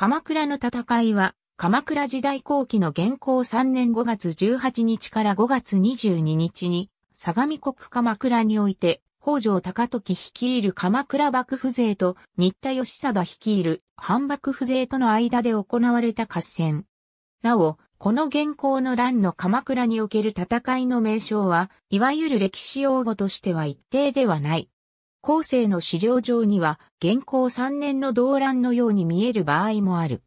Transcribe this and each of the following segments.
鎌倉の戦いは、鎌倉時代後期の元寇3年5月18日から5月22日に、相模国鎌倉において、北条高時率いる鎌倉幕府勢と、新田義貞率いる反幕府勢との間で行われた合戦。なお、この元寇の乱の鎌倉における戦いの名称は、いわゆる歴史用語としては一定ではない。後世の資料上には、現行3年の動乱のように見える場合もある。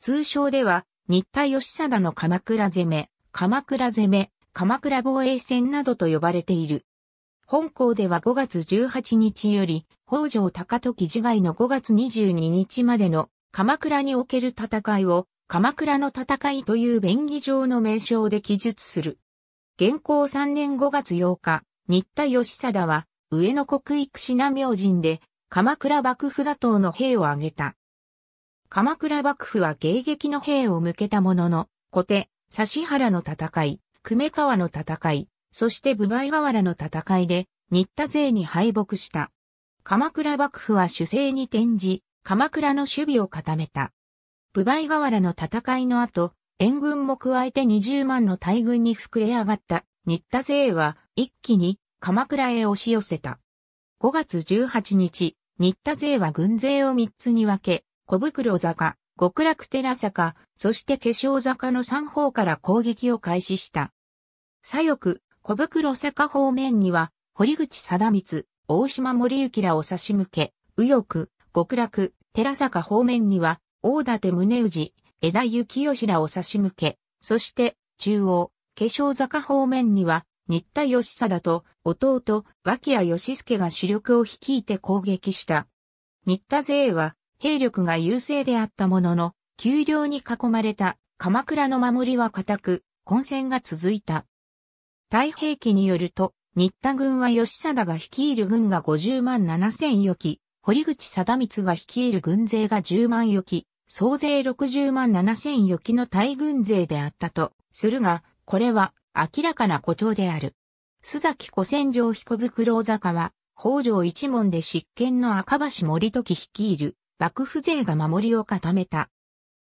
通称では、新田義貞の鎌倉攻め、鎌倉攻め、鎌倉防衛戦などと呼ばれている。本校では5月18日より、北条高時時外の5月22日までの鎌倉における戦いを、鎌倉の戦いという便宜上の名称で記述する。現行3年5月8日、新田義貞は、上野国育品明神で、鎌倉幕府打倒の兵を挙げた。鎌倉幕府は迎撃の兵を向けたものの、小手、指原の戦い、久米川の戦い、そして部梅河原の戦いで、新田勢に敗北した。鎌倉幕府は主勢に転じ、鎌倉の守備を固めた。部梅河原の戦いの後、援軍も加えて20万の大軍に膨れ上がった、新田勢は、一気に鎌倉へ押し寄せた。5月18日、新田勢は軍勢を3つに分け、小袋坂、極楽寺坂、そして化粧坂の3方から攻撃を開始した。左翼、小袋坂方面には、堀口貞光、大島森幸らを差し向け、右翼、極楽、寺坂方面には、大館宗氏、枝幸義らを差し向け、そして、中央、化粧坂方面には、新田義貞と弟、脇谷義助が主力を率いて攻撃した。新田勢は兵力が優勢であったものの、丘陵に囲まれた鎌倉の守りは固く、混戦が続いた。太平記によると、新田軍は義貞が率いる軍が50万7千余機、堀口貞光が率いる軍勢が10万余機、総勢60万7千余機の大軍勢であったとするが、これは明らかな誇張である。須崎古戦場彦袋坂は、北条一門で執権の赤橋森時率いる幕府勢が守りを固めた。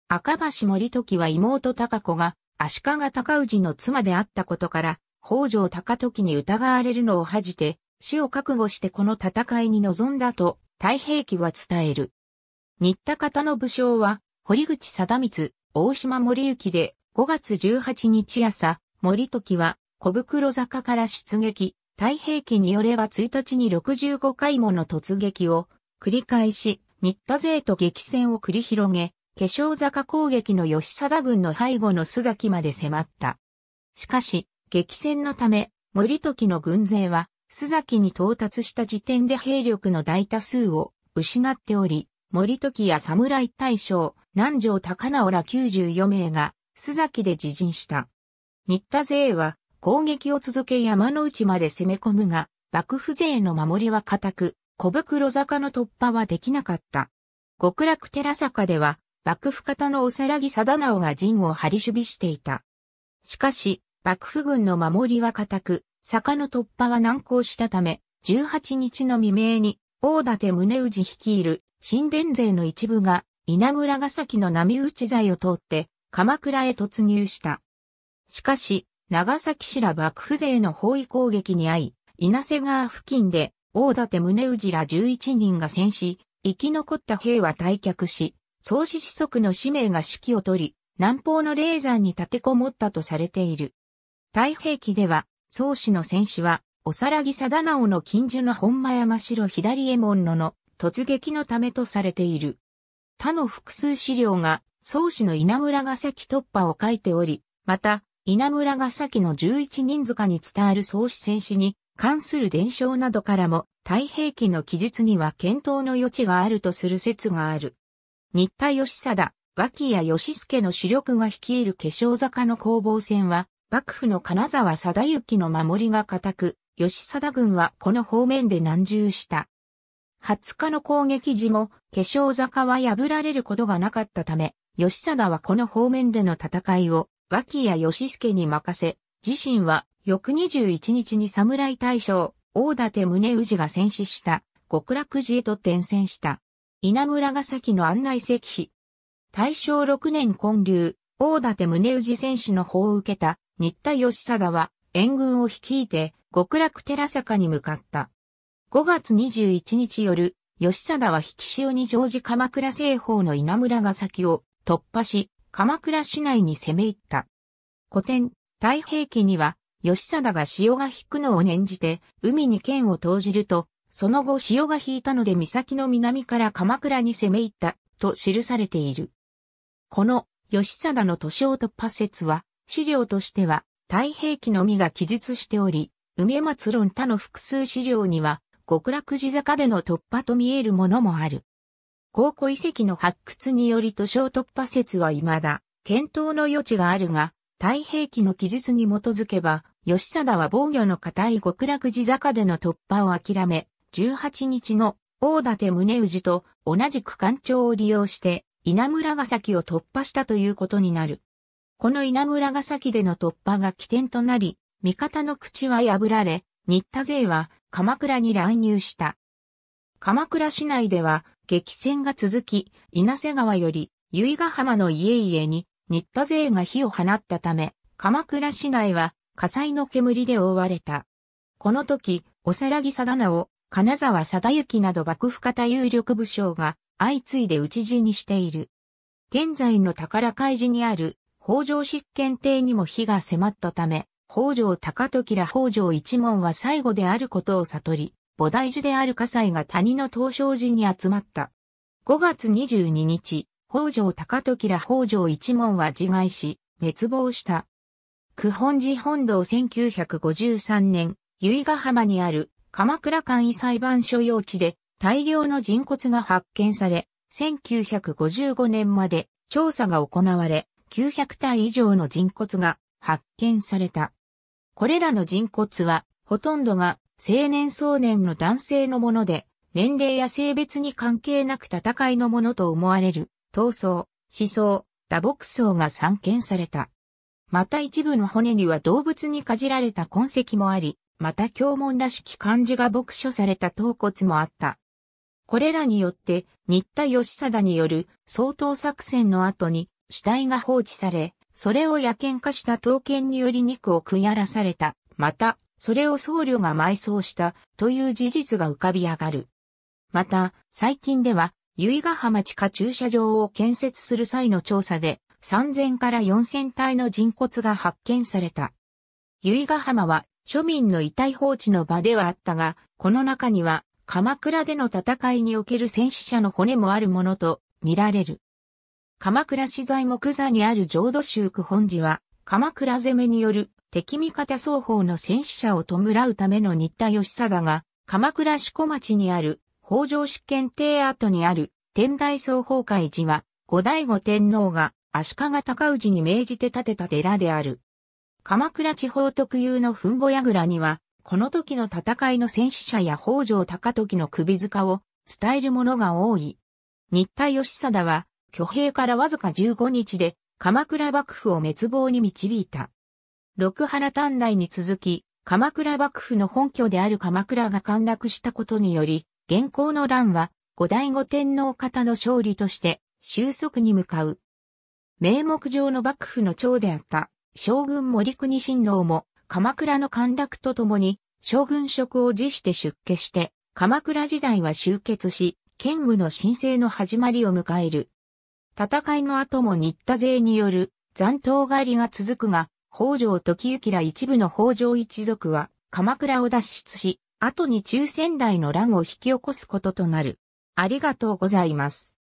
赤橋森時は妹高子が足利高氏の妻であったことから、北条高時に疑われるのを恥じて、死を覚悟してこの戦いに臨んだと、太平記は伝える。新田方の武将は、堀口貞光、大島森行で5月18日朝、森時は小袋坂から出撃、太平記によれば1日に65回もの突撃を繰り返し、新田勢と激戦を繰り広げ、化粧坂攻撃の吉貞軍の背後の須崎まで迫った。しかし、激戦のため、森時の軍勢は、須崎に到達した時点で兵力の大多数を失っており、森時や侍大将、南条高直ら94名が、須崎で自陣した。新田勢は攻撃を続け山の内まで攻め込むが、幕府勢の守りは固く、小袋坂の突破はできなかった。極楽寺坂では、幕府方のおさらぎ貞直が陣を張り守備していた。しかし、幕府軍の守りは固く、坂の突破は難航したため、18日の未明に、大館宗氏率いる新田勢の一部が、稲村ヶ崎の波打ち材を通って、鎌倉へ突入した。しかし、長崎市ら幕府勢の包囲攻撃に遭い、稲瀬川付近で、大館宗氏ら11人が戦死、生き残った兵は退却し、創始子息の使命が指揮を取り、南方の霊山に立てこもったとされている。太平記では、宗氏の戦死は、おさらぎ定直の近所の本間山城左右衛門のの突撃のためとされている。他の複数資料が、宗氏の稲村ヶ崎突破を書いており、また、稲村ヶ崎の十一人塚に伝わる創始戦士に関する伝承などからも太平記の記述には検討の余地があるとする説がある。新田義貞、脇屋義助の主力が率いる化粧坂の攻防戦は、幕府の金沢貞行の守りが固く、義貞軍はこの方面で難重した。20日の攻撃時も、化粧坂は破られることがなかったため、義貞はこの方面での戦いを脇谷義助に任せ、自身は翌21日に侍大将、大館宗氏が戦死した極楽寺へと転戦した。稲村ヶ崎の案内石碑。大正6年建立、大館宗氏戦死の法を受けた新田義貞は援軍を率いて極楽寺坂に向かった。5月21日夜、義貞は引き潮に乗じ鎌倉西方の稲村ヶ崎を突破し、鎌倉市内に攻め入った。古典、太平記には、吉貞が潮が引くのを念じて、海に剣を投じると、その後潮が引いたので岬の南から鎌倉に攻め入った、と記されている。この、吉貞の都市を突破説は、資料としては、太平記のみが記述しており、梅松論他の複数資料には、極楽寺坂での突破と見えるものもある。考古遺跡の発掘により図書突破説は未だ、検討の余地があるが、太平記の記述に基づけば、吉貞は防御の固い極楽寺坂での突破を諦め、18日の大館宗氏と同じ区間長を利用して、稲村ヶ崎を突破したということになる。この稲村ヶ崎での突破が起点となり、味方の口は破られ、新田勢は鎌倉に乱入した。鎌倉市内では激戦が続き、稲瀬川より、由比ヶ浜の家々に、新田勢が火を放ったため、鎌倉市内は火災の煙で覆われた。この時、おさらぎなを、金沢貞行など幕府方有力武将が相次いで討ち死にしている。現在の宝海寺にある北条執権邸にも火が迫ったため、北条高時ら北条一門は最後であることを悟り、菩提寺である火災が谷の東照寺に集まった。5月22日、北条高時ら北条一門は自害し、滅亡した。九本寺本堂1953年、由比ヶ浜にある鎌倉簡易裁判所用地で大量の人骨が発見され、1955年まで調査が行われ、900体以上の人骨が発見された。これらの人骨は、ほとんどが青年壮年の男性のもので、年齢や性別に関係なく戦いのものと思われる、闘争、思想、打撲層が散見された。また一部の骨には動物にかじられた痕跡もあり、また凶門らしき漢字が牧書された頭骨もあった。これらによって、新田義貞による総統作戦の後に死体が放置され、それを野犬化した刀剣により肉を食い荒らされた。また、それを僧侶が埋葬したという事実が浮かび上がる。また、最近では、由比ヶ浜地下駐車場を建設する際の調査で、3000から4000体の人骨が発見された。由比ヶ浜は庶民の遺体放置の場ではあったが、この中には鎌倉での戦いにおける戦死者の骨もあるものと見られる。鎌倉資材木座にある浄土宗区本寺は、鎌倉攻めによる敵味方双方の戦死者を弔うための新田義貞が、鎌倉四股町にある北条執権邸跡にある天台総崩壊寺は、後醍醐天皇が足利尊氏に命じて建てた寺である。鎌倉地方特有の墳墓櫓には、この時の戦いの戦死者や北条高時の首塚を伝えるものが多い。新田義貞は、挙兵からわずか15日で鎌倉幕府を滅亡に導いた。六原丹内に続き、鎌倉幕府の本拠である鎌倉が陥落したことにより、現行の乱は、後醍醐天皇方の勝利として、収束に向かう。名目上の幕府の長であった、将軍森国親王も、鎌倉の陥落とともに、将軍職を辞して出家して、鎌倉時代は終結し、剣務の申請の始まりを迎える。戦いの後も新田勢による残党狩りが続くが、北条時行ら一部の北条一族は鎌倉を脱出し、後に中仙台の乱を引き起こすこととなる。ありがとうございます。